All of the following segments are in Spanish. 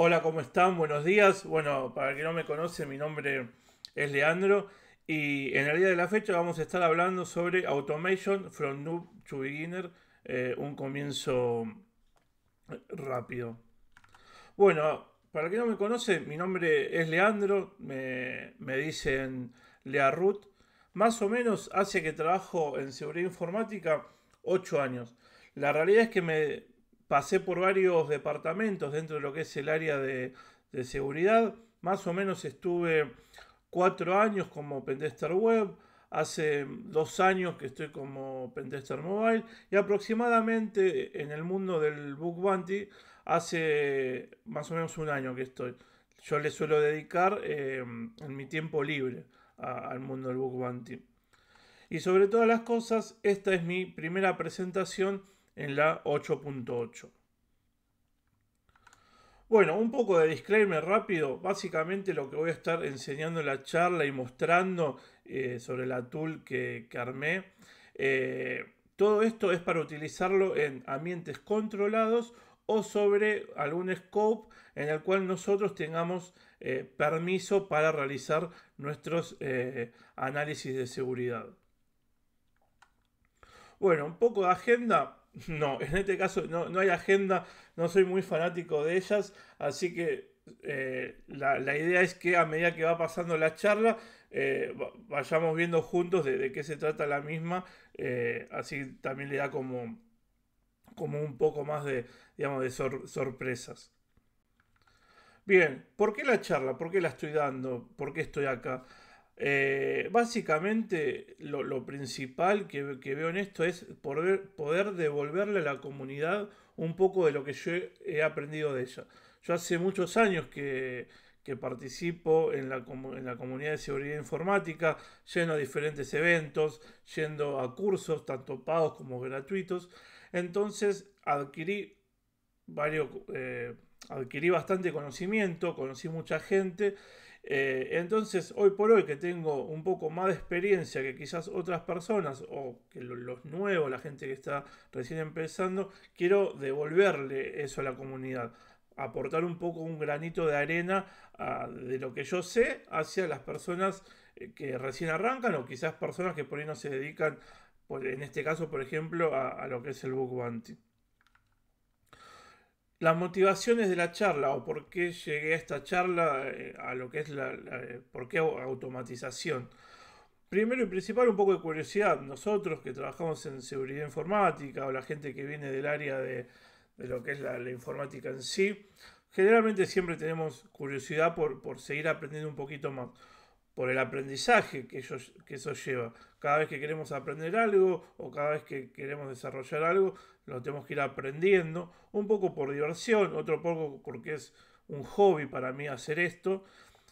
Hola, ¿cómo están? Buenos días. Bueno, para el que no me conoce, mi nombre es Leandro y en el día de la fecha vamos a estar hablando sobre Automation from Noob to Beginner, eh, un comienzo rápido. Bueno, para el que no me conoce, mi nombre es Leandro, me, me dicen Ruth. Más o menos hace que trabajo en seguridad informática 8 años. La realidad es que me pasé por varios departamentos dentro de lo que es el área de, seguridad. Más o menos estuve cuatro años como pentester web, hace dos años que estoy como pentester mobile y aproximadamente en el mundo del Book bounty hace más o menos un año que estoy. Yo le suelo dedicar em, en mi tiempo libre al mundo del Book bounty. Y sobre todas las cosas, esta es mi primera presentación en la 8.8. Bueno, un poco de disclaimer rápido. Básicamente lo que voy a estar enseñando en la charla y mostrando eh, sobre la tool que, armé. Eh, todo esto es para utilizarlo en ambientes controlados o sobre algún scope en el cual nosotros tengamos eh, permiso para realizar nuestros análisis de seguridad. Bueno, un poco de agenda. No, en este caso no, hay agenda, no soy muy fanático de ellas, así que eh, la, idea es que a medida que va pasando la charla, eh, vayamos viendo juntos de, qué se trata la misma, eh, así también le da como, como un poco más de, de sorpresas. Bien, ¿por qué la charla? ¿Por qué la estoy dando? ¿Por qué estoy acá? Eh, básicamente lo, principal que, veo en esto es poder, devolverle a la comunidad un poco de lo que yo he aprendido de ella. Yo hace muchos años que, participo en la, comunidad de seguridad informática, lleno a diferentes eventos, yendo a cursos, tanto pagos como gratuitos. Entonces adquirí varios, eh, adquirí bastante conocimiento, conocí mucha gente eh, entonces, hoy por hoy que tengo un poco más de experiencia que quizás otras personas o que los nuevos, la gente que está recién empezando, quiero devolverle eso a la comunidad aportar un poco un granito de arena ah, de lo que yo sé hacia las personas eh, que recién arrancan o quizás personas que por ahí no se dedican, en este caso, por ejemplo, a, lo que es el book las motivaciones de la charla o por qué llegué a esta charla, eh, a lo que es la, eh, por qué automatización. Primero y principal, un poco de curiosidad. Nosotros que trabajamos en seguridad informática o la gente que viene del área de, de lo que es la, la, informática en sí, generalmente siempre tenemos curiosidad por, por seguir aprendiendo un poquito más por el aprendizaje que eso, que eso lleva. Cada vez que queremos aprender algo o cada vez que queremos desarrollar algo, lo tenemos que ir aprendiendo, un poco por diversión, otro poco porque es un hobby para mí hacer esto,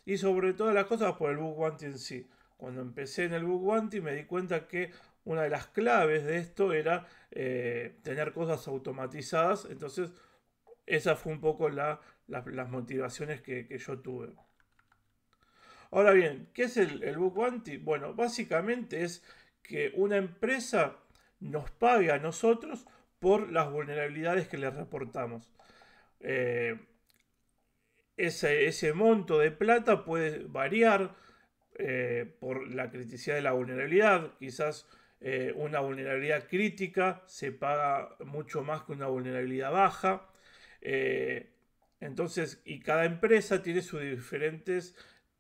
y sobre todas las cosas por el book Wanting en sí. Cuando empecé en el book y me di cuenta que una de las claves de esto era eh, tener cosas automatizadas, entonces esa fue un poco las motivaciones que yo tuve. Ahora bien, ¿qué es el, el book bounty? Bueno, básicamente es que una empresa nos pague a nosotros por las vulnerabilidades que le reportamos. Eh, ese, monto de plata puede variar eh, por la criticidad de la vulnerabilidad. Quizás eh, una vulnerabilidad crítica se paga mucho más que una vulnerabilidad baja. entonces, y cada empresa tiene sus diferentes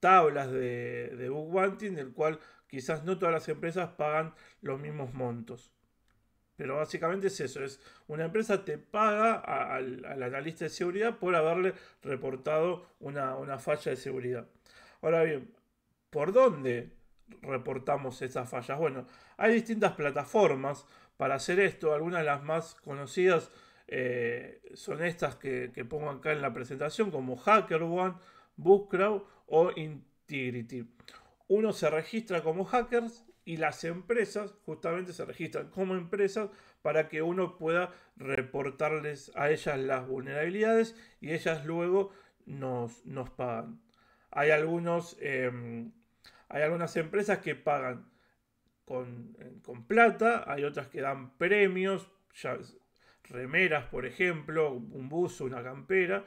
tablas de, de Book Wanting, el cual quizás no todas las empresas pagan los mismos montos. Pero básicamente es eso, es una empresa te paga al, analista de seguridad por haberle reportado una, falla de seguridad. Ahora bien, ¿por dónde reportamos esas fallas? Bueno, hay distintas plataformas para hacer esto, algunas de las más conocidas eh, son estas que, pongo acá en la presentación, como HackerOne, Bookcrowd o Integrity. Uno se registra como hackers y las empresas justamente se registran como empresas para que uno pueda reportarles a ellas las vulnerabilidades y ellas luego nos, nos pagan. Hay, algunos, em, hay algunas empresas que pagan con, eh, con, plata, hay otras que dan premios, remeras por ejemplo, un o una campera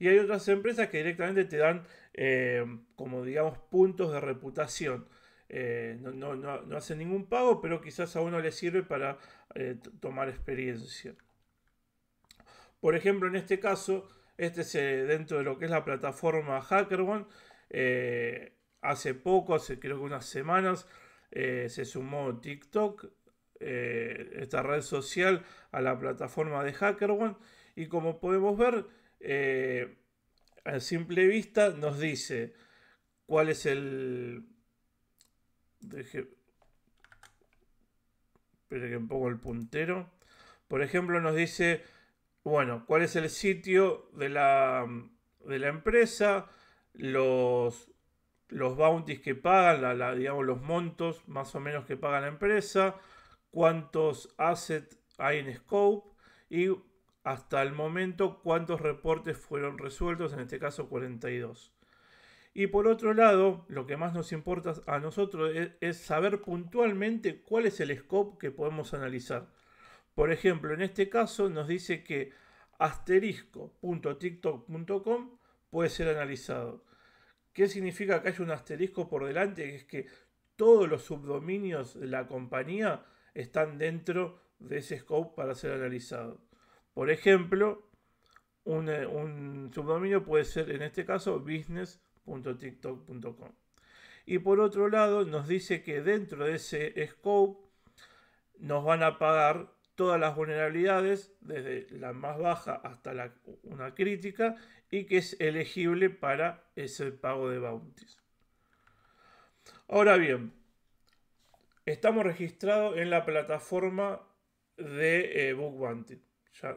y hay otras empresas que directamente te dan, eh, como digamos, puntos de reputación. Eh, no, hacen ningún pago, pero quizás a uno le sirve para eh, tomar experiencia. Por ejemplo, en este caso, este es dentro de lo que es la plataforma HackerOne. hace poco, hace creo que unas semanas, se sumó TikTok esta red social a la plataforma de HackerOne. Y como podemos ver, eh, a simple vista nos dice cuál es el... Deje... Espera que pongo el puntero. Por ejemplo, nos dice, bueno, cuál es el sitio de la, de la empresa, los, los bounties que pagan, la, digamos, los montos más o menos que paga la empresa, cuántos assets hay en scope y hasta el momento cuántos reportes fueron resueltos, en este caso 42. Y por otro lado, lo que más nos importa a nosotros es, saber puntualmente cuál es el scope que podemos analizar. Por ejemplo, en este caso nos dice que asterisco.tiktok.com puede ser analizado. ¿Qué significa que haya un asterisco por delante? es que todos los subdominios de la compañía están dentro de ese scope para ser analizado. Por ejemplo, eh, un, subdominio puede ser en este caso business.tiktok.com. Y por otro lado, nos dice que dentro de ese scope nos van a pagar todas las vulnerabilidades, desde la más baja hasta una crítica, y que es elegible para ese pago de bounties. Ahora bien, estamos registrados en la plataforma de eh, Bounty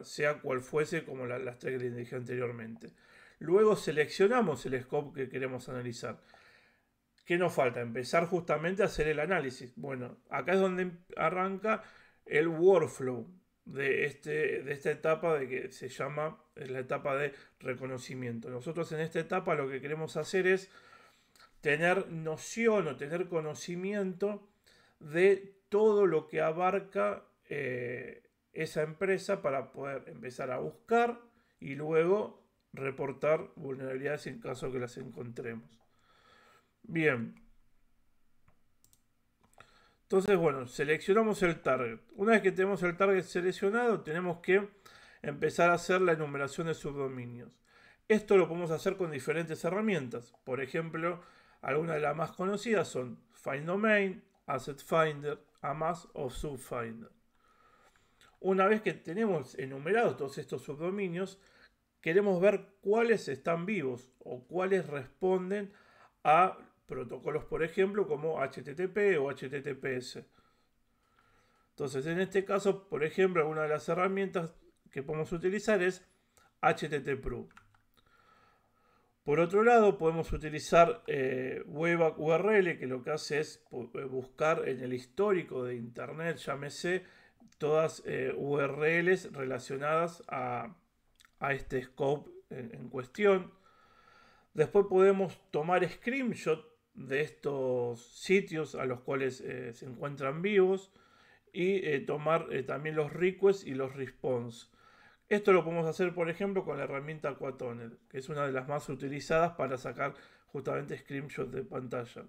sea cual fuese como las tres que les dije anteriormente. Luego seleccionamos el scope que queremos analizar. ¿Qué nos falta? Empezar justamente a hacer el análisis. Bueno, acá es donde arranca el workflow de, este, de esta etapa de que se llama la etapa de reconocimiento. Nosotros en esta etapa lo que queremos hacer es tener noción o tener conocimiento de todo lo que abarca eh, esa empresa para poder empezar a buscar y luego reportar vulnerabilidades en caso que las encontremos. Bien. Entonces, bueno, seleccionamos el target. Una vez que tenemos el target seleccionado, tenemos que empezar a hacer la enumeración de subdominios. Esto lo podemos hacer con diferentes herramientas. Por ejemplo, algunas de las más conocidas son Find Domain, Asset Finder, AMAS o Subfinder. Una vez que tenemos enumerados todos estos subdominios, queremos ver cuáles están vivos o cuáles responden a protocolos, por ejemplo, como HTTP o HTTPS. Entonces, en este caso, por ejemplo, una de las herramientas que podemos utilizar es HTTPRU. Por otro lado, podemos utilizar eh, URL, que lo que hace es buscar en el histórico de Internet, llámese todas eh, URLs relacionadas a, este scope en, cuestión. Después podemos tomar screenshot de estos sitios a los cuales eh, se encuentran vivos y eh, tomar también los requests y los response. Esto lo podemos hacer, por ejemplo, con la herramienta Quatonet, que es una de las más utilizadas para sacar justamente screenshots de pantalla.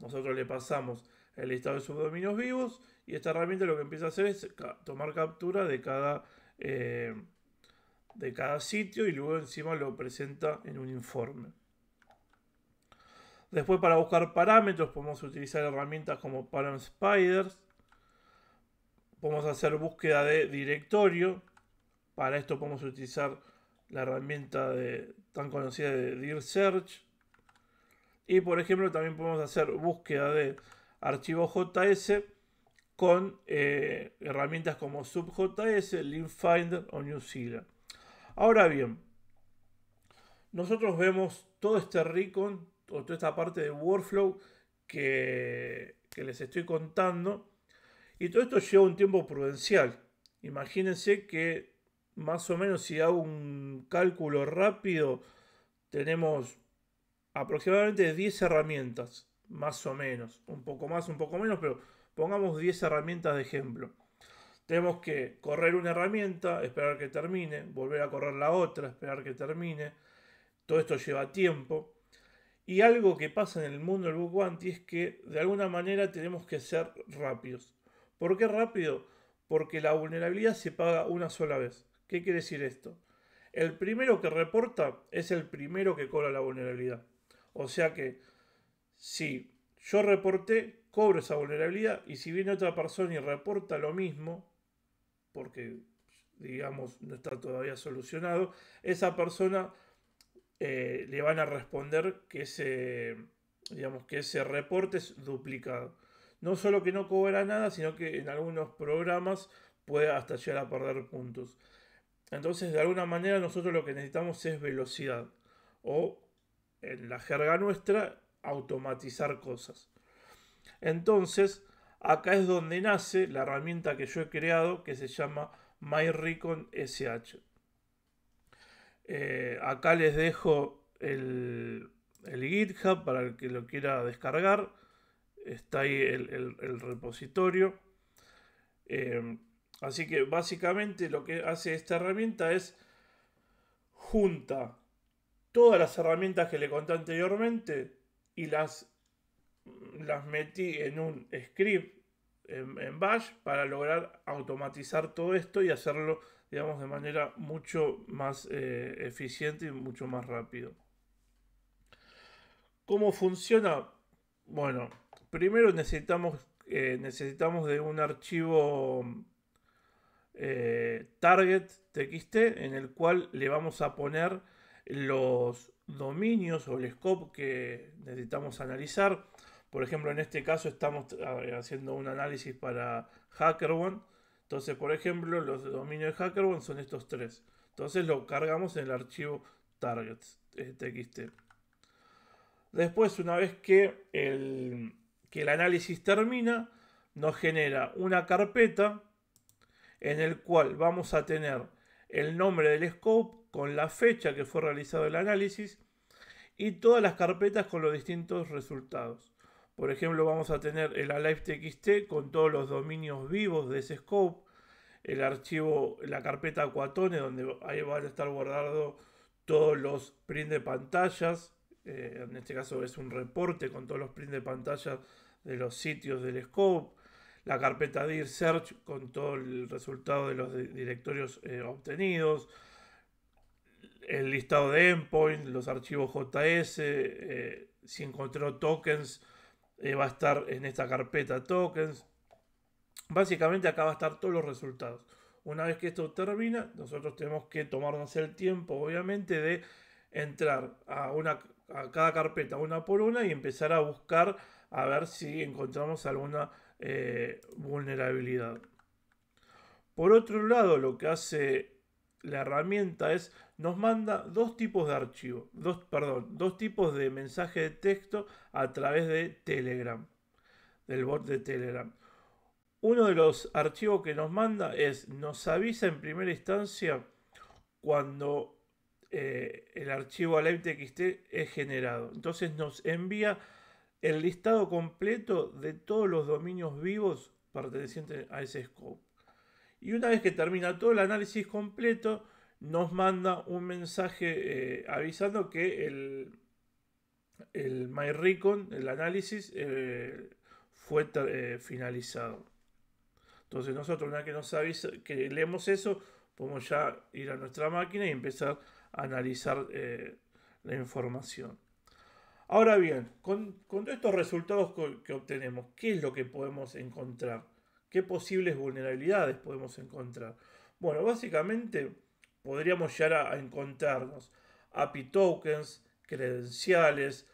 Nosotros le pasamos el listado de subdominios vivos y esta herramienta lo que empieza a hacer es tomar captura de cada, eh, de cada sitio y luego encima lo presenta en un informe. Después para buscar parámetros podemos utilizar herramientas como Param Spiders. Podemos hacer búsqueda de directorio. Para esto podemos utilizar la herramienta de, tan conocida de dir Search. Y por ejemplo también podemos hacer búsqueda de archivo JS con eh, herramientas como SubJS, LinkFinder o New Ahora bien, nosotros vemos todo este recon o toda esta parte de workflow que, que les estoy contando y todo esto lleva un tiempo prudencial. Imagínense que más o menos si hago un cálculo rápido, tenemos aproximadamente 10 herramientas, más o menos, un poco más, un poco menos, pero Pongamos 10 herramientas de ejemplo. Tenemos que correr una herramienta, esperar que termine, volver a correr la otra, esperar que termine. Todo esto lleva tiempo. Y algo que pasa en el mundo del Book Bounty es que de alguna manera tenemos que ser rápidos. ¿Por qué rápido? Porque la vulnerabilidad se paga una sola vez. ¿Qué quiere decir esto? El primero que reporta es el primero que cobra la vulnerabilidad. O sea que si yo reporté, cobro esa vulnerabilidad y si viene otra persona y reporta lo mismo, porque digamos no está todavía solucionado, esa persona eh, le van a responder que ese, digamos, que ese reporte es duplicado. No solo que no cobra nada, sino que en algunos programas puede hasta llegar a perder puntos. Entonces, de alguna manera, nosotros lo que necesitamos es velocidad. O, en la jerga nuestra, automatizar cosas. Entonces, acá es donde nace la herramienta que yo he creado que se llama MyReconSH. Eh, acá les dejo el, el, GitHub para el que lo quiera descargar. Está ahí el, repositorio. Em, así que básicamente lo que hace esta herramienta es junta todas las herramientas que le conté anteriormente y las las metí en un script en, Bash para lograr automatizar todo esto y hacerlo, digamos, de manera mucho más eh, eficiente y mucho más rápido. ¿Cómo funciona? Bueno, primero necesitamos, eh, necesitamos de un archivo eh, target txt en el cual le vamos a poner los dominios o el scope que necesitamos analizar por ejemplo, en este caso estamos haciendo un análisis para HackerOne. Entonces, por ejemplo, los dominios de HackerOne son estos tres. Entonces lo cargamos en el archivo targets eh, Después, una vez que el, que el análisis termina, nos genera una carpeta en el cual vamos a tener el nombre del scope con la fecha que fue realizado el análisis y todas las carpetas con los distintos resultados. Por ejemplo, vamos a tener el Alive TXT con todos los dominios vivos de ese scope, el archivo, la carpeta Aquatone, donde ahí van a estar guardados todos los print de pantallas. Eh, en este caso es un reporte con todos los print de pantallas de los sitios del scope. La carpeta dir search con todo el resultado de los directorios eh, obtenidos el listado de endpoint, los archivos JS, eh, si encontró tokens eh, va a estar en esta carpeta tokens. Básicamente acá va a estar todos los resultados. Una vez que esto termina, nosotros tenemos que tomarnos el tiempo, obviamente, de entrar a, una, a cada carpeta una por una y empezar a buscar a ver si encontramos alguna eh, vulnerabilidad. Por otro lado, lo que hace la herramienta es nos manda dos tipos de archivos, dos, perdón, dos tipos de mensaje de texto a través de Telegram, del bot de Telegram. Uno de los archivos que nos manda es, nos avisa en primera instancia cuando eh, el archivo AliveTXT es generado. Entonces nos envía el listado completo de todos los dominios vivos pertenecientes a ese scope. Y una vez que termina todo el análisis completo, nos manda un mensaje eh, avisando que el, el MyRecon, el análisis, eh, fue eh, finalizado. Entonces nosotros una vez que nos que leemos eso, podemos ya ir a nuestra máquina y empezar a analizar la información. Ahora bien, con, con todos estos resultados que obtenemos, ¿qué es lo que podemos encontrar? ¿Qué posibles vulnerabilidades podemos encontrar? Bueno, básicamente podríamos llegar a, encontrarnos API tokens, credenciales,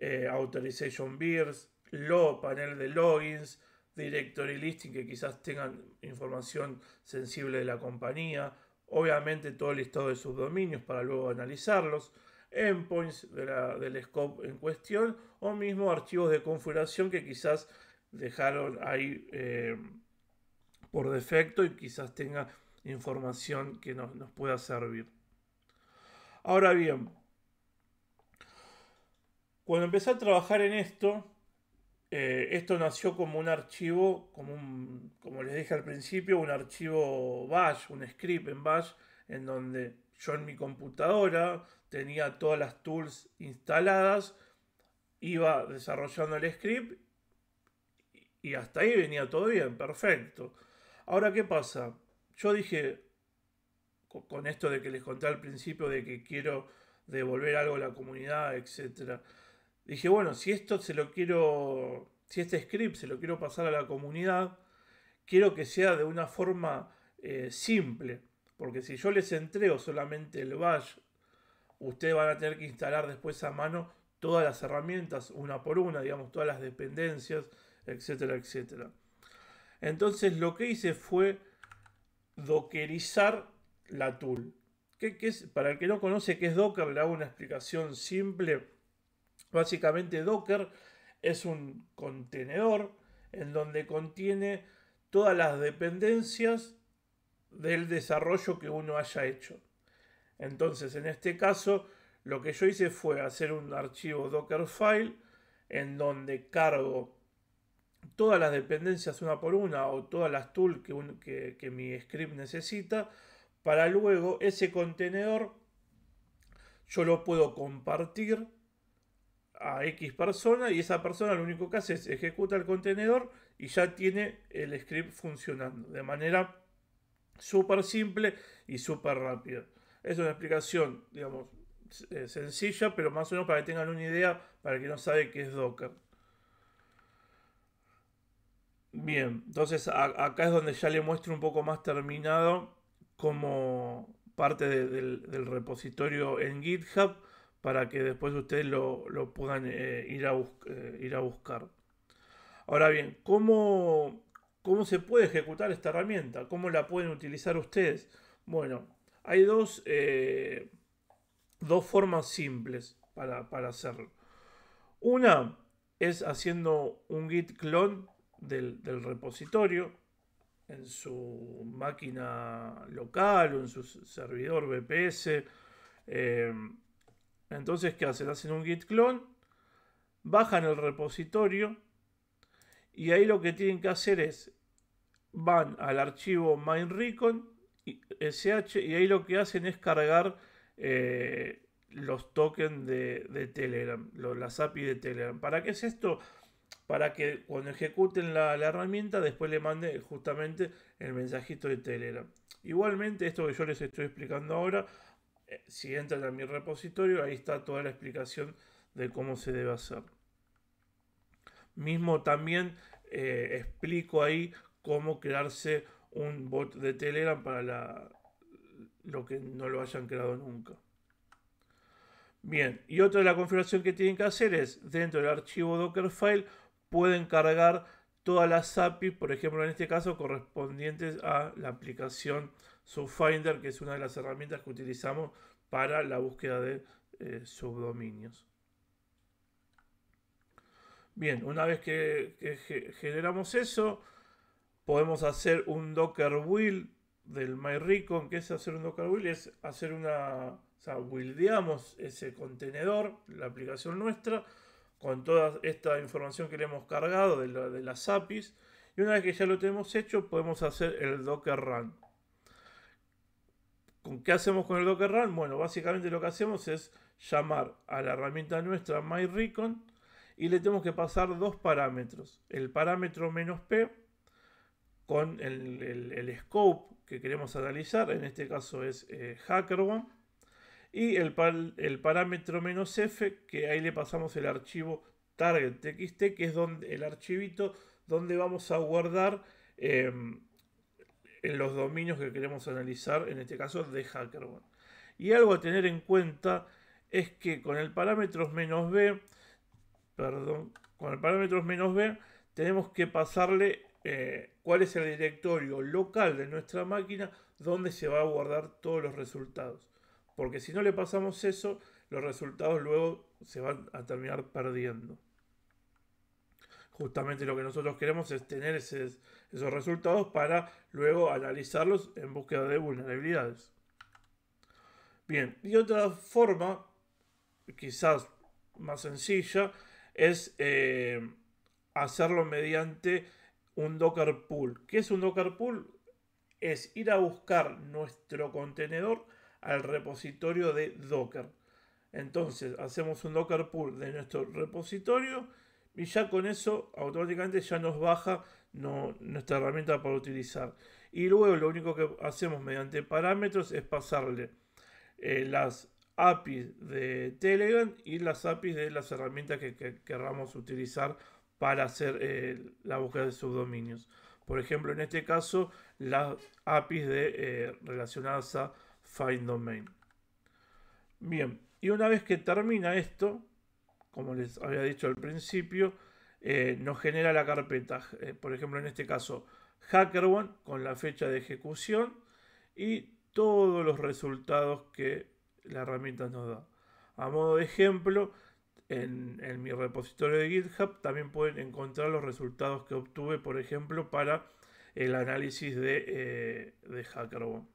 eh, authorization beers, LO, panel de logins, directory listing que quizás tengan información sensible de la compañía, obviamente todo el listado de subdominios para luego analizarlos, endpoints de del scope en cuestión o mismo archivos de configuración que quizás dejaron ahí eh, por defecto y quizás tengan información que nos, pueda servir. Ahora bien, cuando empecé a trabajar en esto, eh, esto nació como un archivo, como, un, como les dije al principio, un archivo bash, un script en bash, en donde yo en mi computadora tenía todas las tools instaladas, iba desarrollando el script y hasta ahí venía todo bien, perfecto. Ahora, ¿qué pasa? Yo dije, con esto de que les conté al principio, de que quiero devolver algo a la comunidad, etc. Dije, bueno, si esto se lo quiero, si este script se lo quiero pasar a la comunidad, quiero que sea de una forma eh, simple. Porque si yo les entrego solamente el bash, ustedes van a tener que instalar después a mano todas las herramientas, una por una, digamos, todas las dependencias, etcétera, etcétera. Entonces lo que hice fue dockerizar la tool. que es? Para el que no conoce qué es Docker, le hago una explicación simple. Básicamente Docker es un contenedor en donde contiene todas las dependencias del desarrollo que uno haya hecho. Entonces, en este caso, lo que yo hice fue hacer un archivo Dockerfile en donde cargo todas las dependencias una por una o todas las tools que, que, mi script necesita para luego ese contenedor yo lo puedo compartir a X persona y esa persona lo único que hace es ejecuta el contenedor y ya tiene el script funcionando de manera súper simple y súper rápida. Es una explicación, digamos, eh, sencilla, pero más o menos para que tengan una idea, para que no sabe qué es Docker. Bien, entonces acá es donde ya le muestro un poco más terminado como parte del, repositorio en GitHub para que después ustedes lo, puedan eh, ir, a eh, ir a buscar. Ahora bien, ¿cómo, ¿cómo se puede ejecutar esta herramienta? ¿Cómo la pueden utilizar ustedes? Bueno, hay dos, eh, dos formas simples para, para hacerlo. Una es haciendo un git clone del, repositorio en su máquina local o en su servidor BPS, eh, entonces, ¿qué hacen? Hacen un git clone, bajan el repositorio y ahí lo que tienen que hacer es van al archivo mainrecon sh y ahí lo que hacen es cargar eh, los tokens de, Telegram, las API de Telegram. ¿Para qué es esto? para que cuando ejecuten la, herramienta después le mande justamente el mensajito de Telegram. Igualmente esto que yo les estoy explicando ahora, eh, si entran a mi repositorio, ahí está toda la explicación de cómo se debe hacer. Mismo también eh, explico ahí cómo crearse un bot de Telegram para lo que no lo hayan creado nunca. Bien, y otra de la configuración que tienen que hacer es dentro del archivo Dockerfile pueden cargar todas las APIs, por ejemplo, en este caso correspondientes a la aplicación Subfinder, que es una de las herramientas que utilizamos para la búsqueda de eh, subdominios. Bien, una vez que, generamos eso, podemos hacer un Docker build del MyRecon. ¿Qué es hacer un Docker build? Es hacer una. O sea, buildeamos ese contenedor, la aplicación nuestra con toda esta información que le hemos cargado de, la, las APIs. Y una vez que ya lo tenemos hecho, podemos hacer el Docker Run. ¿Con qué hacemos con el Docker Run? Bueno, básicamente lo que hacemos es llamar a la herramienta nuestra MyRecon y le tenemos que pasar dos parámetros. El parámetro menos "-p", con el, el, scope que queremos analizar, en este caso es eh, HackerOne, y el, parámetro menos "-f", que ahí le pasamos el archivo target.txt, que es donde, el archivito donde vamos a guardar em, en los dominios que queremos analizar, en este caso de HackerOne. Y algo a tener en cuenta es que con el parámetro menos "-b", con el parámetro "-b", tenemos que pasarle eh, cuál es el directorio local de nuestra máquina donde se va a guardar todos los resultados porque si no le pasamos eso, los resultados luego se van a terminar perdiendo. Justamente lo que nosotros queremos es tener esos resultados para luego analizarlos en búsqueda de vulnerabilidades. Bien, y otra forma, quizás más sencilla, es eh, hacerlo mediante un Docker Pool. ¿Qué es un Docker Pool? Es ir a buscar nuestro contenedor al repositorio de Docker. Entonces hacemos un Docker pool de nuestro repositorio y ya con eso automáticamente ya nos baja nuestra herramienta para utilizar. Y luego lo único que hacemos mediante parámetros es pasarle eh, las APIs de Telegram y las APIs de las herramientas que, que querramos utilizar para hacer eh, la búsqueda de subdominios. Por ejemplo, en este caso, las APIs de, eh, relacionadas a Find Domain. Bien, y una vez que termina esto, como les había dicho al principio, eh, nos genera la carpeta, eh, por ejemplo en este caso HackerOne con la fecha de ejecución y todos los resultados que la herramienta nos da. A modo de ejemplo, en, mi repositorio de GitHub también pueden encontrar los resultados que obtuve, por ejemplo, para el análisis de, eh, de HackerOne.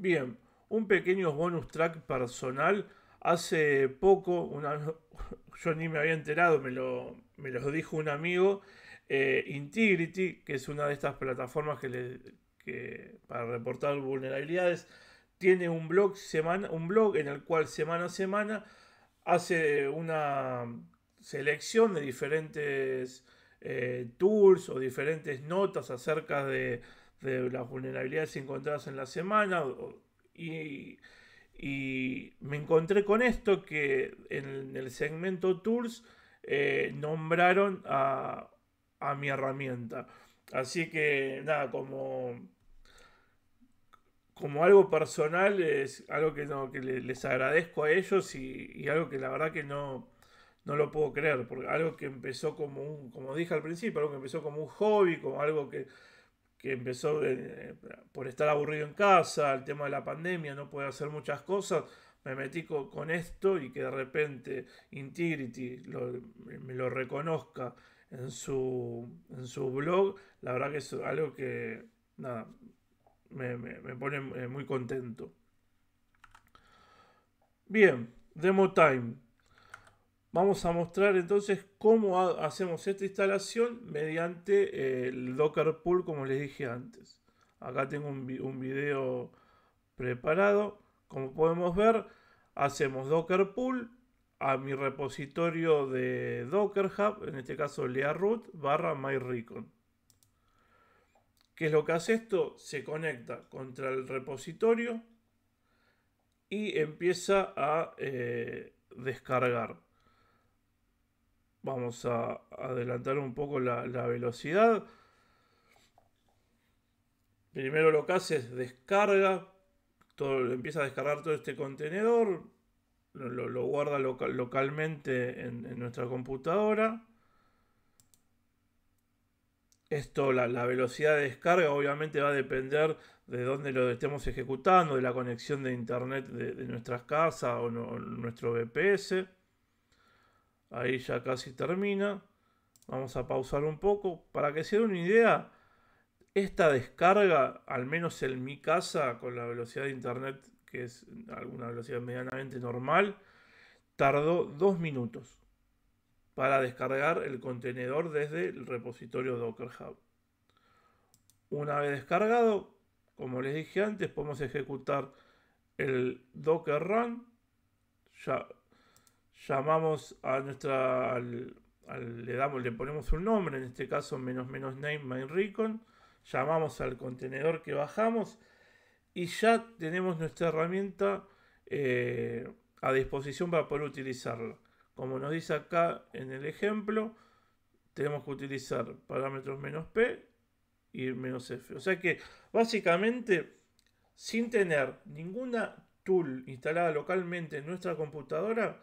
Bien, un pequeño bonus track personal. Hace poco, yo ni me había enterado, me lo, me lo dijo un amigo, eh, Integrity, que es una de estas plataformas que, para reportar vulnerabilidades, tiene un blog, un blog en el cual semana a semana hace una selección de diferentes eh, tools tours o diferentes notas acerca de, de las vulnerabilidades encontradas en la semana y, me encontré con esto que en el segmento Tools eh, nombraron a, mi herramienta. Así que nada, como como algo personal es algo que, que les agradezco a ellos y, algo que la verdad que no, no lo puedo creer, porque algo que empezó como un, como dije al principio, algo que empezó como un hobby, como algo que que empezó eh, eh, por estar aburrido en casa, el tema de la pandemia, no puede hacer muchas cosas, me metí con, esto y que de repente Integrity me lo reconozca en su, blog, la verdad que es algo que nada, me pone eh, muy contento. Bien, Demo Time. Vamos a mostrar entonces cómo hacemos esta instalación mediante eh, el Docker Pool, como les dije antes. Acá tengo un, video preparado. Como podemos ver, hacemos Docker Pool a mi repositorio de Docker Hub, en este caso learoot root barra myrecon. ¿Qué es lo que hace esto? Se conecta contra el repositorio y empieza a eh, descargar. Vamos a adelantar un poco la, velocidad. Primero lo que hace es descarga, todo, empieza a descargar todo este contenedor, lo, guarda localmente en, nuestra computadora. Esto, la, velocidad de descarga obviamente va a depender de dónde lo estemos ejecutando, de la conexión de internet de, nuestras casas o, o nuestro VPS. Ahí ya casi termina. Vamos a pausar un poco. Para que se den una idea, esta descarga, al menos en mi casa, con la velocidad de internet, que es alguna velocidad medianamente normal, tardó dos minutos para descargar el contenedor desde el repositorio Docker Hub. Una vez descargado, como les dije antes, podemos ejecutar el Docker Run. Ya llamamos a nuestra, le damos, le ponemos un nombre, en este caso menos menos name main llamamos al contenedor que bajamos y ya tenemos nuestra herramienta eh, a disposición para poder utilizarla. Como nos dice acá en el ejemplo, tenemos que utilizar parámetros menos p y menos f. O sea que básicamente sin tener ninguna tool instalada localmente en nuestra computadora,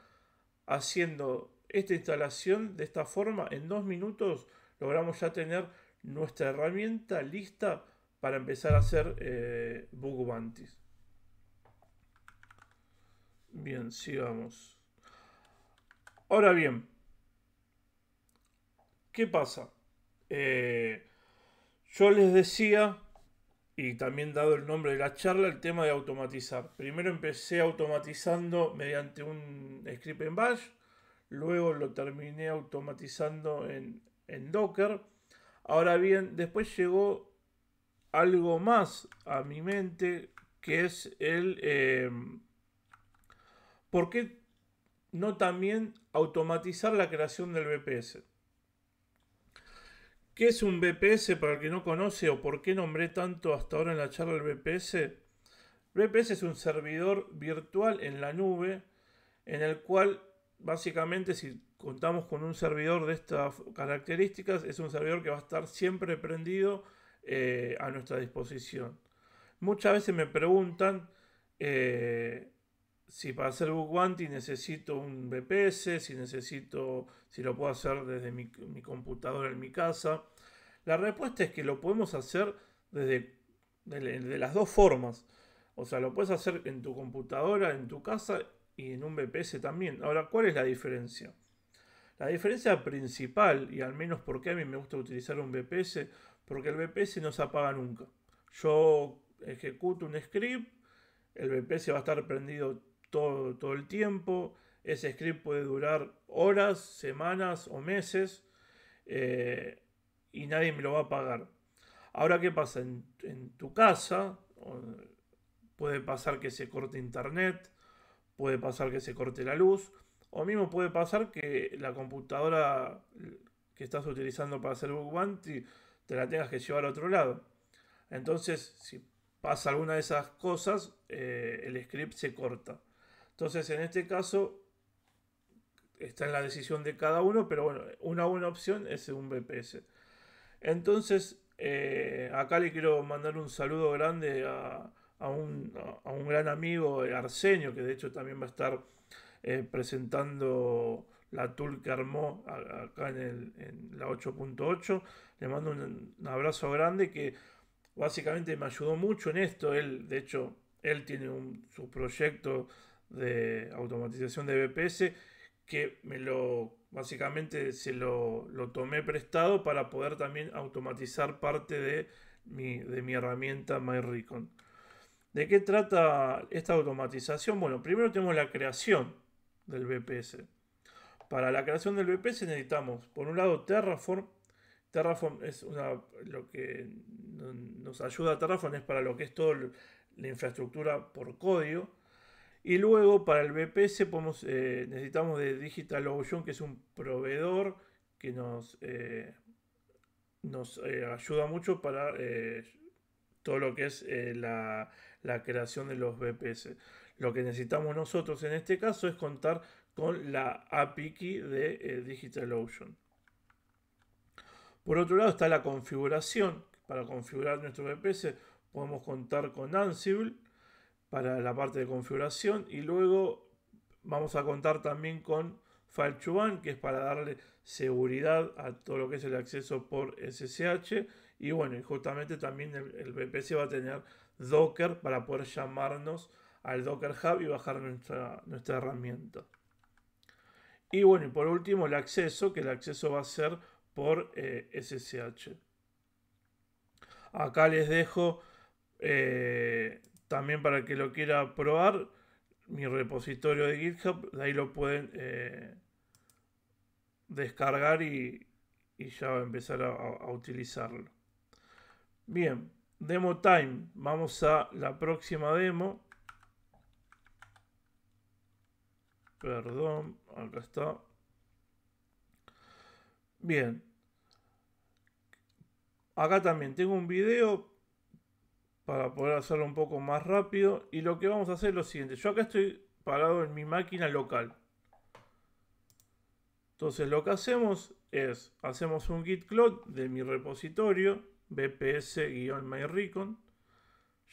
haciendo esta instalación de esta forma, en dos minutos logramos ya tener nuestra herramienta lista para empezar a hacer eh, Bien, sigamos. Ahora bien, ¿qué pasa? Eh, yo les decía y también dado el nombre de la charla, el tema de automatizar. Primero empecé automatizando mediante un script en bash, luego lo terminé automatizando en, Docker. Ahora bien, después llegó algo más a mi mente que es el eh, por qué no también automatizar la creación del BPS. ¿Qué es un BPS para el que no conoce o por qué nombré tanto hasta ahora en la charla el BPS? BPS es un servidor virtual en la nube en el cual básicamente si contamos con un servidor de estas características es un servidor que va a estar siempre prendido eh, a nuestra disposición. Muchas veces me preguntan eh, si para hacer book necesito un VPS. si necesito, si lo puedo hacer desde mi, computadora en mi casa. La respuesta es que lo podemos hacer desde de, las dos formas. O sea, lo puedes hacer en tu computadora, en tu casa y en un BPS también. Ahora, ¿cuál es la diferencia? La diferencia principal, y al menos porque a mí me gusta utilizar un VPS. porque el VPS no se apaga nunca. Yo ejecuto un script, el VPS va a estar prendido todo, el tiempo. Ese script puede durar horas, semanas o meses eh, y nadie me lo va a pagar. Ahora, ¿qué pasa? En, tu casa puede pasar que se corte internet, puede pasar que se corte la luz, o mismo puede pasar que la computadora que estás utilizando para hacer Book te la tengas que llevar a otro lado. Entonces, si pasa alguna de esas cosas, eh, el script se corta. Entonces, en este caso, está en la decisión de cada uno, pero bueno, una buena opción es un BPS. Entonces, eh, acá le quiero mandar un saludo grande a, un, gran amigo, eh, Arsenio, que de hecho también va a estar eh, presentando la tool que armó acá en, en la 8.8. Le mando un, un, abrazo grande que básicamente me ayudó mucho en esto. Él, de hecho, él tiene un, su proyecto de automatización de BPS que me lo básicamente se lo, tomé prestado para poder también automatizar parte de mi, herramienta MyRecon. ¿De qué trata esta automatización? Bueno, primero tenemos la creación del BPS. Para la creación del BPS necesitamos, por un lado, Terraform. Terraform es lo que nos ayuda a Terraform, es para lo que es toda la infraestructura por código. Y luego para el BPS eh, necesitamos de DigitalOcean, que es un proveedor que nos, eh, nos eh, ayuda mucho para todo lo que es la, creación de los BPS. Lo que necesitamos nosotros en este caso es contar con la API key de DigitalOcean. Por otro lado está la configuración. Para configurar nuestro BPS podemos contar con Ansible para la parte de configuración y luego vamos a contar también con File que es para darle seguridad a todo lo que es el acceso por SSH. Y bueno, y justamente también el, el VPC va a tener Docker para poder llamarnos al Docker Hub y bajar nuestra, nuestra herramienta. Y bueno, y por último el acceso, que el acceso va a ser por SSH. Eh, Acá les dejo eh, también para el que lo quiera probar, mi repositorio de GitHub, de ahí lo pueden eh, descargar y, ya empezar a, a utilizarlo. Bien, demo time. Vamos a la próxima demo. Perdón, acá está. Bien. Acá también tengo un video para poder hacerlo un poco más rápido. Y lo que vamos a hacer es lo siguiente. Yo acá estoy parado en mi máquina local. Entonces lo que hacemos es, hacemos un git clone de mi repositorio, bps-myrecon.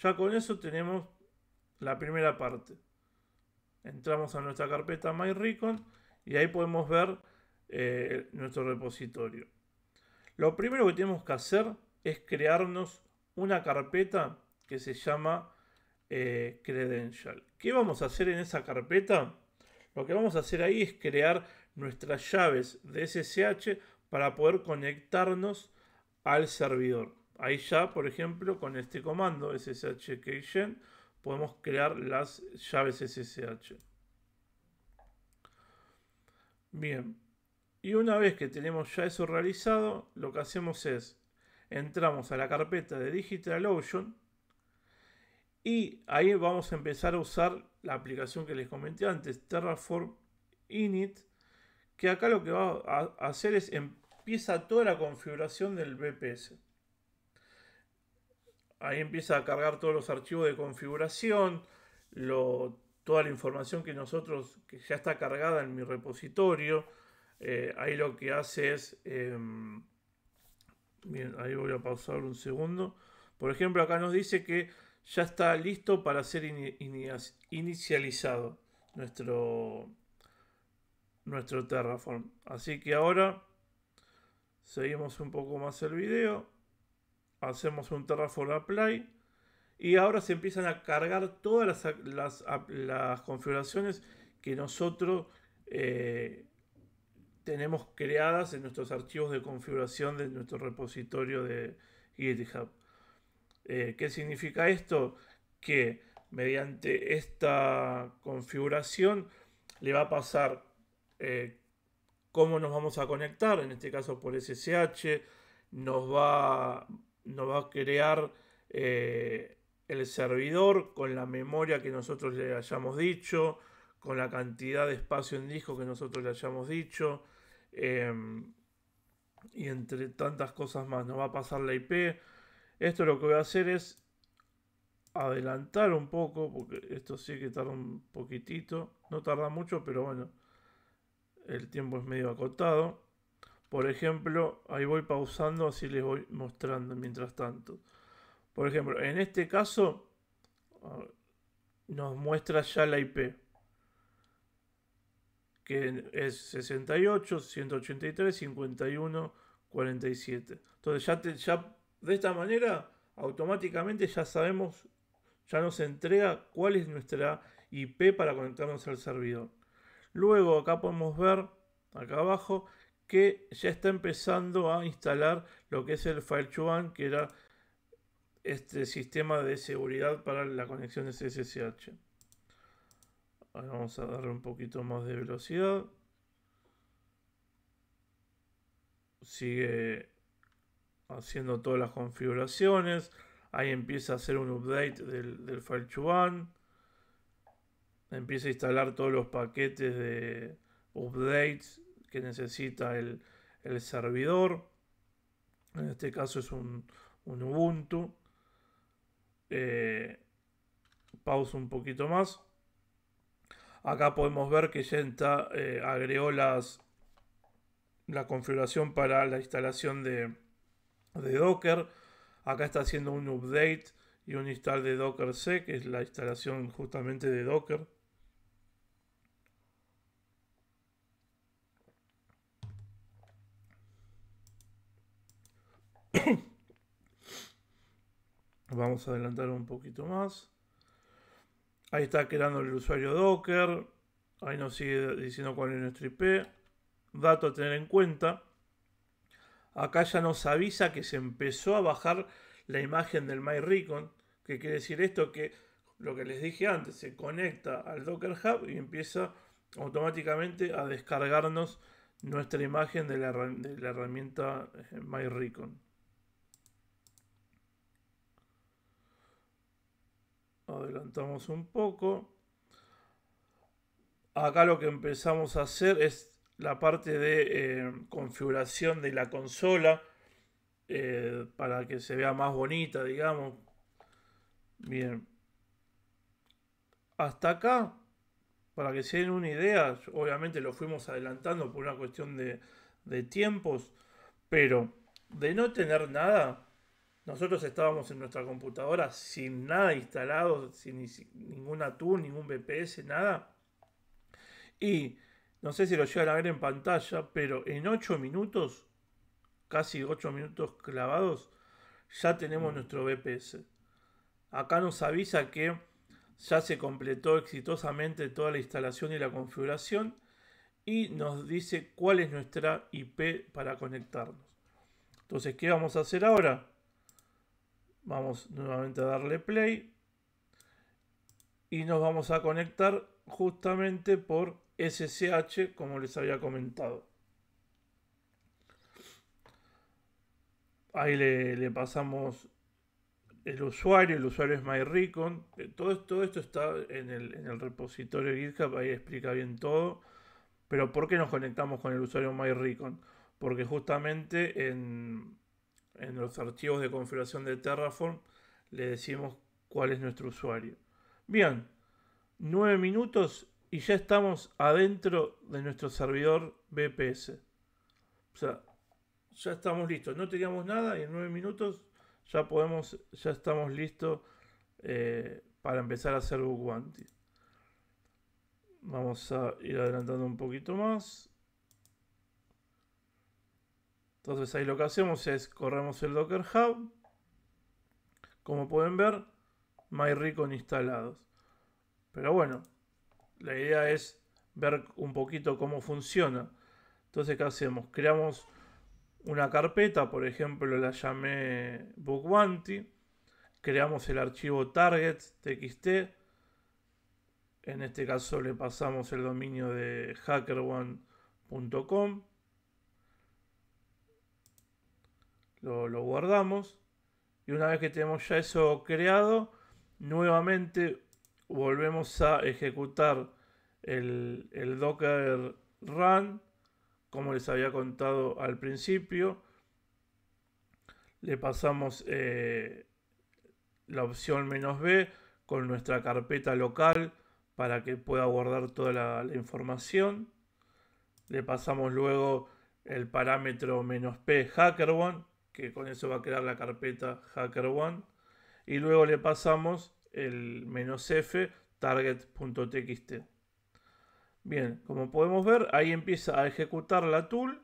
Ya con eso tenemos la primera parte. Entramos a nuestra carpeta myrecon y ahí podemos ver eh, nuestro repositorio. Lo primero que tenemos que hacer es crearnos una carpeta que se llama eh, Credential. ¿Qué vamos a hacer en esa carpeta? Lo que vamos a hacer ahí es crear nuestras llaves de SSH para poder conectarnos al servidor. Ahí ya, por ejemplo, con este comando SSH keygen podemos crear las llaves SSH. Bien, y una vez que tenemos ya eso realizado, lo que hacemos es entramos a la carpeta de DigitalOcean y ahí vamos a empezar a usar la aplicación que les comenté antes, Terraform Init, que acá lo que va a hacer es empieza toda la configuración del BPS. Ahí empieza a cargar todos los archivos de configuración, toda la información que nosotros, que ya está cargada en mi repositorio. Eh, ahí lo que hace es... Em, bien, ahí voy a pausar un segundo. Por ejemplo, acá nos dice que ya está listo para ser inicializado nuestro, nuestro Terraform. Así que ahora seguimos un poco más el video, hacemos un Terraform Apply y ahora se empiezan a cargar todas las, configuraciones que nosotros eh, tenemos creadas en nuestros archivos de configuración de nuestro repositorio de GitHub. Eh, ¿Qué significa esto? Que mediante esta configuración le va a pasar eh, cómo nos vamos a conectar, en este caso por SSH, nos va, a crear eh, el servidor con la memoria que nosotros le hayamos dicho, con la cantidad de espacio en disco que nosotros le hayamos dicho, em, y entre tantas cosas más, nos va a pasar la IP, esto lo que voy a hacer es adelantar un poco, porque esto sí que tarda un poquitito. No tarda mucho, pero bueno, el tiempo es medio acotado. Por ejemplo, ahí voy pausando, así les voy mostrando mientras tanto. Por ejemplo, en este caso nos muestra ya la IP. Que es 68, 183, 51, 47. Entonces ya, te, de esta manera, automáticamente ya sabemos, ya nos entrega cuál es nuestra IP para conectarnos al servidor. Luego acá podemos ver, acá abajo, que ya está empezando a instalar lo que es el FileChuan, que era este sistema de seguridad para la conexión de SSH. vamos a darle un poquito más de velocidad. Sigue haciendo todas las configuraciones. Ahí empieza a hacer un update del, del file Chuban. Empieza a instalar todos los paquetes de updates que necesita el, servidor. En este caso es un, Ubuntu. Eh, pausa un poquito más. Acá podemos ver que ya está, eh, agregó las, la configuración para la instalación de, de Docker. Acá está haciendo un update y un install de Docker C, que es la instalación justamente de Docker. Vamos a adelantar un poquito más. Ahí está creando el usuario Docker. Ahí nos sigue diciendo cuál es nuestro IP. Dato a tener en cuenta acá ya nos avisa que se empezó a bajar la imagen del MyRecon, ¿Qué quiere decir esto que lo que les dije antes, se conecta al Docker Hub y empieza automáticamente a descargarnos nuestra imagen de la, de la herramienta eh, MyRecon. Adelantamos un poco. Acá lo que empezamos a hacer es la parte de eh, configuración de la consola eh, para que se vea más bonita, digamos. Bien. Hasta acá, para que se den una idea, obviamente lo fuimos adelantando por una cuestión de, de tiempos, pero de no tener nada, nosotros estábamos en nuestra computadora sin nada instalado, sin, ningún ninguna ningún BPS, nada. Y no sé si lo llega a ver en pantalla, pero en 8 minutos, casi 8 minutos clavados, ya tenemos mm. nuestro BPS. Acá nos avisa que ya se completó exitosamente toda la instalación y la configuración y nos dice cuál es nuestra IP para conectarnos. Entonces, ¿qué vamos a hacer ahora? Vamos nuevamente a darle play y nos vamos a conectar justamente por SSH, como les había comentado. Ahí le, pasamos el usuario, el usuario es MyRecon. Eh, todo, esto está en el, repositorio GitHub, ahí explica bien todo. Pero ¿por qué nos conectamos con el usuario MyRecon? Porque justamente en, los archivos de configuración de Terraform le decimos cuál es nuestro usuario. Bien, nueve minutos y ya estamos adentro de nuestro servidor BPS. O sea, ya estamos listos. No teníamos nada y en nueve minutos ya podemos, ya estamos listos eh, para empezar a hacer Bugwanti. Vamos a ir adelantando un poquito más. Entonces ahí lo que hacemos es corremos el Docker Hub. Como pueden ver, MyRecon instalados. Pero bueno, la idea es ver un poquito cómo funciona. Entonces, ¿qué hacemos? Creamos una carpeta, por ejemplo, la llamé BookWanty. Creamos el archivo target.txt. En este caso le pasamos el dominio de hackerone.com. Lo, lo guardamos. Y una vez que tenemos ya eso creado, nuevamente volvemos a ejecutar el, docker run como les había contado al principio le pasamos eh, la opción menos B con nuestra carpeta local para que pueda guardar toda la, información. Le pasamos luego el parámetro menos P one que con eso va a crear la carpeta hacker one Y luego le pasamos el menos "-f target.txt". Bien, como podemos ver, ahí empieza a ejecutar la tool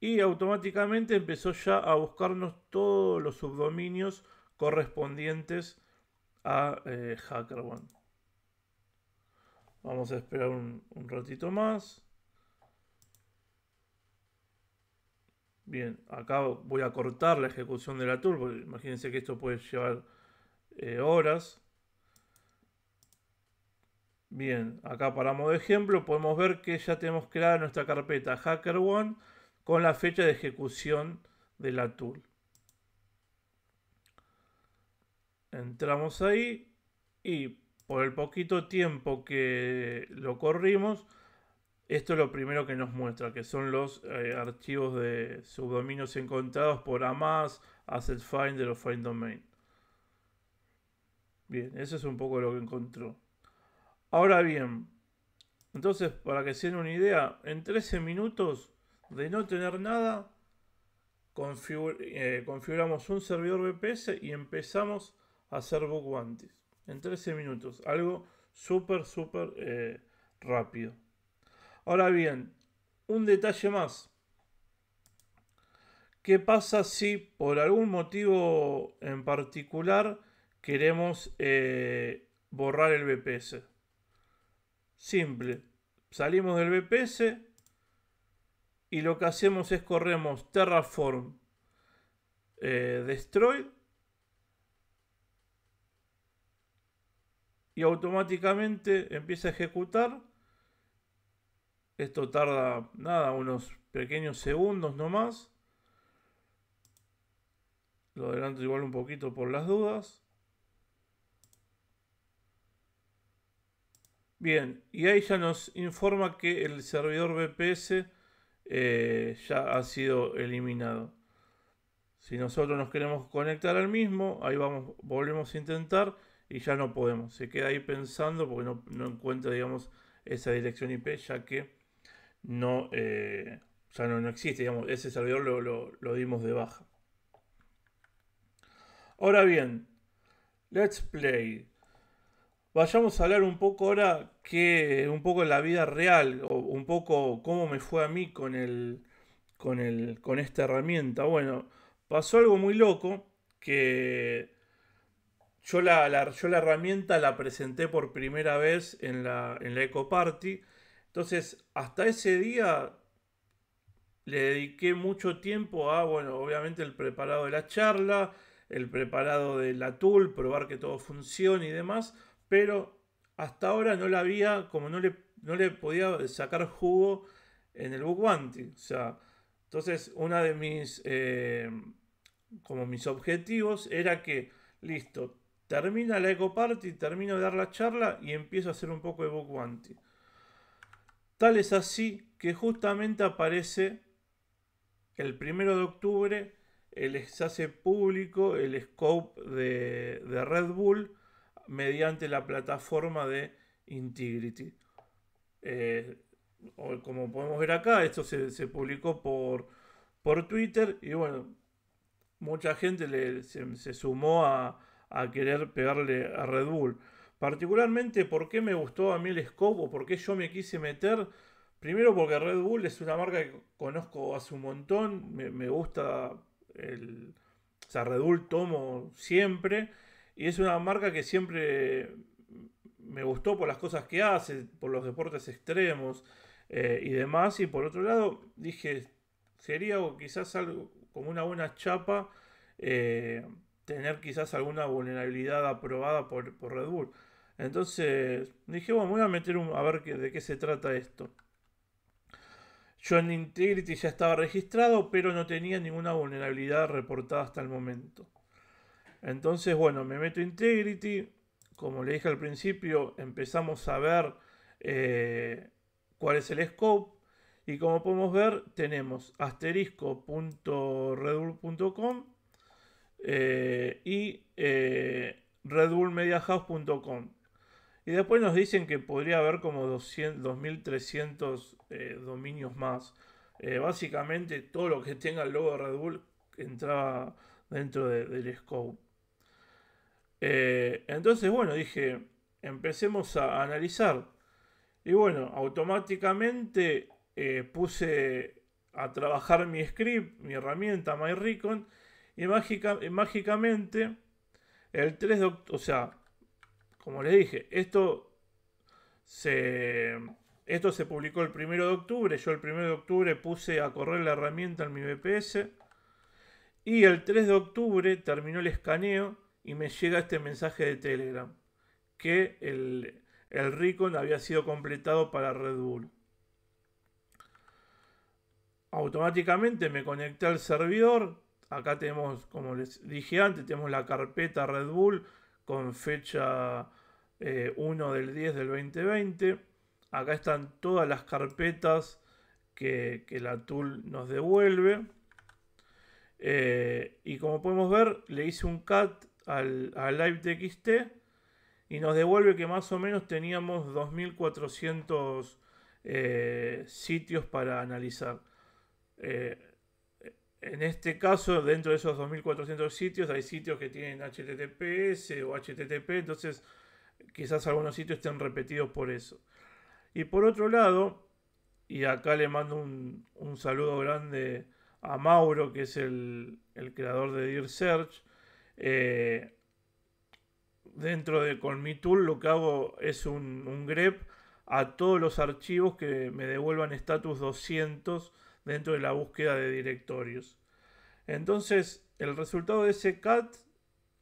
y automáticamente empezó ya a buscarnos todos los subdominios correspondientes a eh, HackerOne. Vamos a esperar un, ratito más. Bien, acá voy a cortar la ejecución de la tool, imagínense que esto puede llevar eh, horas. Bien, acá paramos modo de ejemplo podemos ver que ya tenemos creada nuestra carpeta Hacker One con la fecha de ejecución de la tool. Entramos ahí y por el poquito tiempo que lo corrimos, esto es lo primero que nos muestra, que son los eh, archivos de subdominios encontrados por AMAS, Asset Finder o FindDomain. Bien, eso es un poco lo que encontró. Ahora bien, entonces para que se den una idea, en 13 minutos de no tener nada, eh, configuramos un servidor VPS y empezamos a hacer bug En 13 minutos, algo súper, súper eh, rápido. Ahora bien, un detalle más. ¿Qué pasa si por algún motivo en particular queremos eh, borrar el VPS? Simple. Salimos del BPS y lo que hacemos es corremos Terraform eh, Destroy y automáticamente empieza a ejecutar. Esto tarda nada, unos pequeños segundos nomás. Lo adelanto igual un poquito por las dudas. Bien, y ahí ya nos informa que el servidor BPS eh, ya ha sido eliminado. Si nosotros nos queremos conectar al mismo, ahí vamos, volvemos a intentar y ya no podemos. Se queda ahí pensando porque no, encuentra, digamos, esa dirección IP ya que no, eh, ya no, existe, ese servidor lo, lo dimos de baja. Ahora bien, Let's Play vayamos a hablar un poco ahora que un poco en la vida real, o un poco cómo me fue a mí con el, con esta herramienta. Bueno, pasó algo muy loco que yo la, yo la herramienta la presenté por primera vez en la, en la Eco Party. Entonces, hasta ese día le dediqué mucho tiempo a, bueno, obviamente el preparado de la charla, el preparado de la tool, probar que todo funcione y demás, pero hasta ahora no la había, como no le, podía sacar jugo en el Book Bounty. entonces una de mis, eh, como mis objetivos era que, listo, termina la Eco Party, termino de dar la charla y empiezo a hacer un poco de Book Bounty. Tal es así que justamente aparece el primero de octubre, el, se hace público el scope de Red Bull mediante la plataforma de Integrity. Eh, como podemos ver acá, esto se, publicó por, Twitter y bueno, mucha gente se, sumó a, querer pegarle a Red Bull. Particularmente, ¿por qué me gustó a mí el scope porque por qué yo me quise meter? Primero porque Red Bull es una marca que conozco hace un montón, me, me gusta el... O Red Bull tomo siempre y es una marca que siempre me gustó por las cosas que hace, por los deportes extremos eh, y demás. Y por otro lado, dije, sería quizás algo como una buena chapa eh, tener quizás alguna vulnerabilidad aprobada por, Red Bull. Entonces dije, bueno, voy a meter un, a ver de qué se trata esto. Yo en Integrity ya estaba registrado, pero no tenía ninguna vulnerabilidad reportada hasta el momento. Entonces, bueno, me meto Integrity. Como le dije al principio, empezamos a ver eh, cuál es el scope. Y como podemos ver, tenemos asterisco.redbull.com eh, y eh, redbullmediahouse.com. Y después nos dicen que podría haber como 2300 eh, dominios más. básicamente todo lo que tenga el logo de Red Bull entraba dentro del scope. Eh, entonces, bueno, dije, empecemos a analizar. Y bueno, automáticamente eh, puse a trabajar mi script, mi herramienta MyRecon, y mágicamente el 3 de octubre, o sea, como les dije, esto se, esto se publicó el 1 de octubre, yo el 1 de octubre puse a correr la herramienta en mi BPS, y el 3 de octubre terminó el escaneo, y me llega este mensaje de Telegram que el, el Recon había sido completado para Red Bull. Automáticamente me conecté al servidor. Acá tenemos, como les dije antes, tenemos la carpeta Red Bull con fecha 1 eh, del 10 del 2020. Acá están todas las carpetas que, la tool nos devuelve. Eh, y como podemos ver, le hice un cat al, al live y nos devuelve que más o menos teníamos 2400 eh, sitios para analizar. Eh, en este caso, dentro de esos 2400 sitios, hay sitios que tienen HTTPS o HTTP, entonces quizás algunos sitios estén repetidos por eso. Y por otro lado, y acá le mando un, saludo grande a Mauro, que es el, el creador de Dear eh, dentro de con mi tool lo que hago es un, grep a todos los archivos que me devuelvan status 200 dentro de la búsqueda de directorios. Entonces, el resultado de ese cat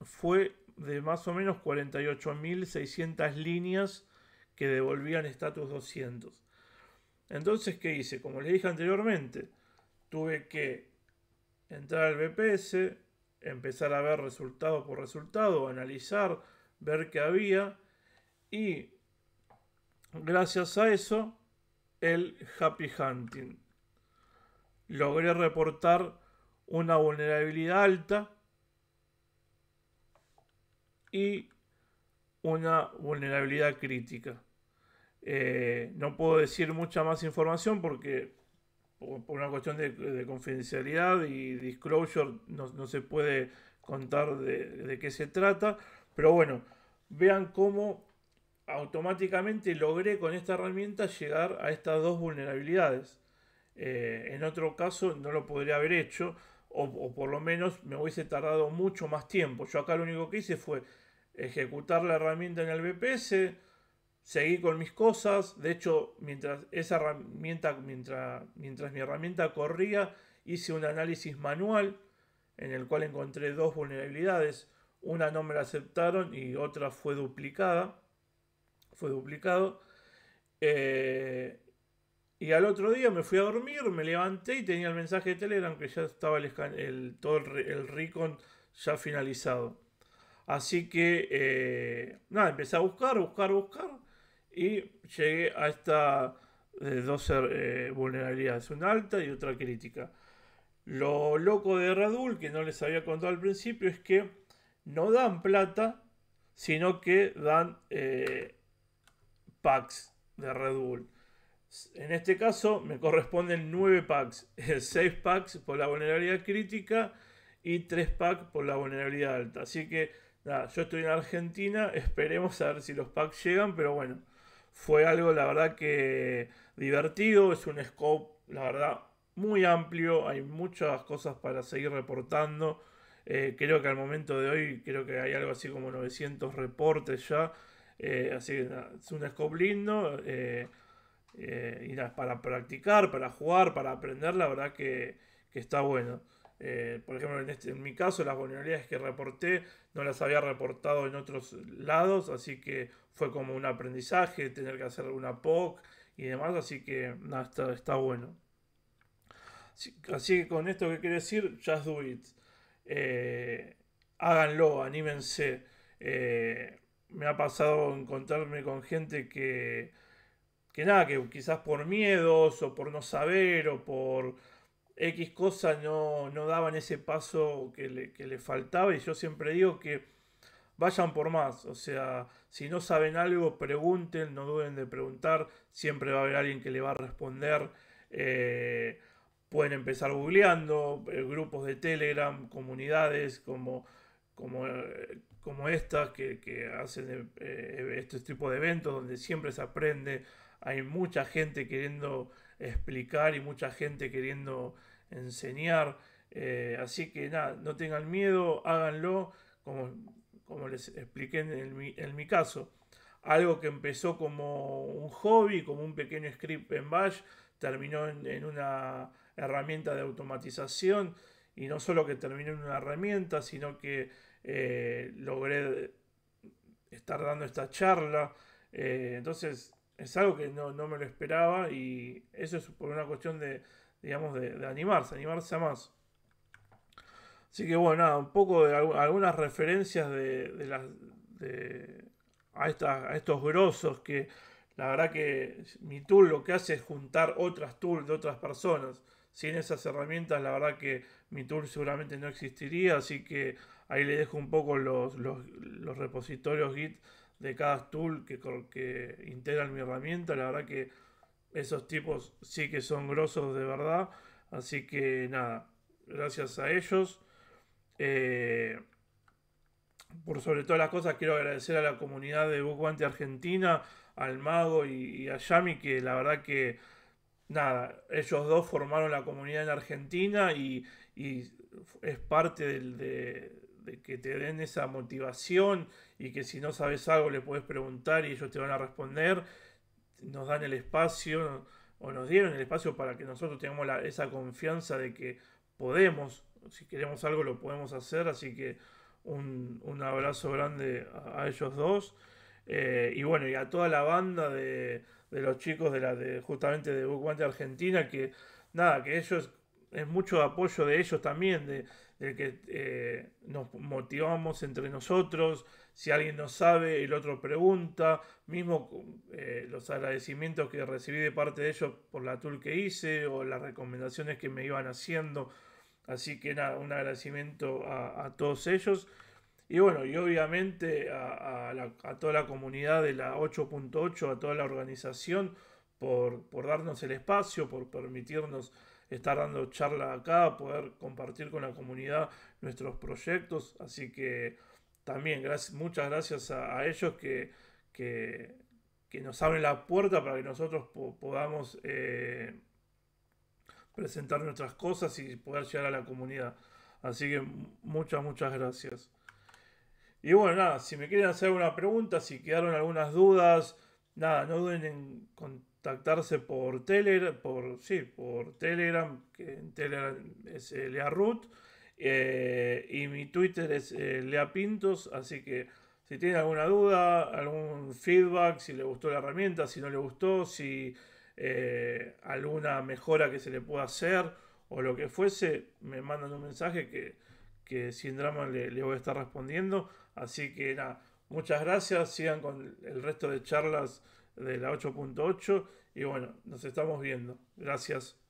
fue de más o menos 48.600 líneas que devolvían status 200. Entonces, ¿qué hice? Como les dije anteriormente, tuve que entrar al BPS, empezar a ver resultado por resultado, analizar, ver qué había y gracias a eso el happy hunting. Logré reportar una vulnerabilidad alta y una vulnerabilidad crítica. Eh, no puedo decir mucha más información porque por una cuestión de, confidencialidad y disclosure, no, se puede contar de, qué se trata. Pero bueno, vean cómo automáticamente logré con esta herramienta llegar a estas dos vulnerabilidades. Eh, en otro caso no lo podría haber hecho, o, o, por lo menos me hubiese tardado mucho más tiempo. Yo acá lo único que hice fue ejecutar la herramienta en el BPS, seguí con mis cosas. De hecho, mientras esa herramienta, mientras, mientras mi herramienta corría, hice un análisis manual en el cual encontré dos vulnerabilidades. Una no me la aceptaron y otra fue duplicada. Fue duplicado. Eh, y al otro día me fui a dormir, me levanté y tenía el mensaje de Telegram que ya estaba el, todo el, el recon ya finalizado. Así que, eh, nada, empecé a buscar, buscar, buscar y llegué a esta de eh, dos eh, vulnerabilidades, una alta y otra crítica. Lo loco de Bull, que no les había contado al principio, es que no dan plata, sino que dan eh, packs de Red Bull. En este caso me corresponden 9 packs, 6 packs por la vulnerabilidad crítica y 3 packs por la vulnerabilidad alta. Así que nada, yo estoy en Argentina, esperemos a ver si los packs llegan, pero bueno, fue algo, la verdad, que divertido. Es un scope, la verdad, muy amplio. Hay muchas cosas para seguir reportando. Eh, creo que al momento de hoy, creo que hay algo así como 900 reportes ya. Eh, así que es un scope lindo. Eh, y para practicar, para jugar, para aprender, la verdad que, que está bueno. por ejemplo, en, este, en mi caso, las vulnerabilidades que reporté no las había reportado en otros lados, así que fue como un aprendizaje, tener que hacer una POC y demás, así que nada, está, bueno. Así, que con esto que quiero decir, just do it. Eh, háganlo, anímense. Eh, me ha pasado encontrarme con gente que, que nada, que quizás por miedos o por no saber o por X cosa no, daban ese paso que le, que le faltaba y yo siempre digo que vayan por más. O sea, si no saben algo, pregunten, no duden de preguntar. Siempre va a haber alguien que le va a responder. Eh, pueden empezar googleando, eh, grupos de Telegram, comunidades como, como, eh, como estas que, que hacen este tipo de eventos donde siempre se aprende. Hay mucha gente queriendo explicar y mucha gente queriendo enseñar. así que nada, no tengan miedo, háganlo. Como como les expliqué en, el, en mi caso, algo que empezó como un hobby, como un pequeño script en Bash, terminó en, una herramienta de automatización y no solo que terminó en una herramienta, sino que eh, logré estar dando esta charla. Eh, entonces es algo que no, me lo esperaba y eso es por una cuestión de, digamos, de animarse, animarse a más. Así que bueno, nada, un poco de algunas referencias de, las, a, estos grosos que la verdad que mi tool lo que hace es juntar otras tools de otras personas. Sin esas herramientas la verdad que mi tool seguramente no existiría, así que ahí le dejo un poco los, los repositorios Git de cada tool que, que integran mi herramienta. La verdad que esos tipos sí que son grosos de verdad. Así que nada, gracias a ellos. Eh, por sobre todas las cosas, quiero agradecer a la comunidad de Bucuante Argentina, al Mago y, a Yami, que la verdad que, nada, ellos dos formaron la comunidad en Argentina y, es parte de, que te den esa motivación y que si no sabes algo le puedes preguntar y ellos te van a responder. Nos dan el espacio o nos dieron el espacio para que nosotros tengamos esa confianza de que podemos si queremos algo lo podemos hacer, así que un, abrazo grande a, ellos dos. Eh, y bueno, y a toda la banda de, los chicos de la de justamente de Argentina, que nada, que ellos es mucho apoyo de ellos también, de, que eh, nos motivamos entre nosotros, si alguien no sabe, el otro pregunta, mismo eh, los agradecimientos que recibí de parte de ellos por la tool que hice o las recomendaciones que me iban haciendo Así que nada, un agradecimiento a, todos ellos. Y bueno, y obviamente a, toda la comunidad de la 8.8, a toda la organización por, por darnos el espacio, por permitirnos estar dando charla acá, poder compartir con la comunidad nuestros proyectos. Así que también muchas gracias a, ellos que, que, nos abren la puerta para que nosotros podamos eh, presentar nuestras cosas y poder llegar a la comunidad. Así que muchas, muchas gracias. Y bueno, nada, si me quieren hacer alguna pregunta, si quedaron algunas dudas, nada, no duden en contactarse por Telegram, por, sí, por Telegram, que en Telegram es eh, LeaRoot, eh, y mi Twitter es eh, leapintos, así que si tienen alguna duda, algún feedback, si le gustó la herramienta, si no le gustó, si eh, alguna mejora que se le pueda hacer o lo que fuese, me mandan un mensaje que, que sin drama le, le, voy a estar respondiendo. Así que nada, muchas gracias, sigan con el resto de charlas de la 8.8 y bueno, nos estamos viendo. Gracias.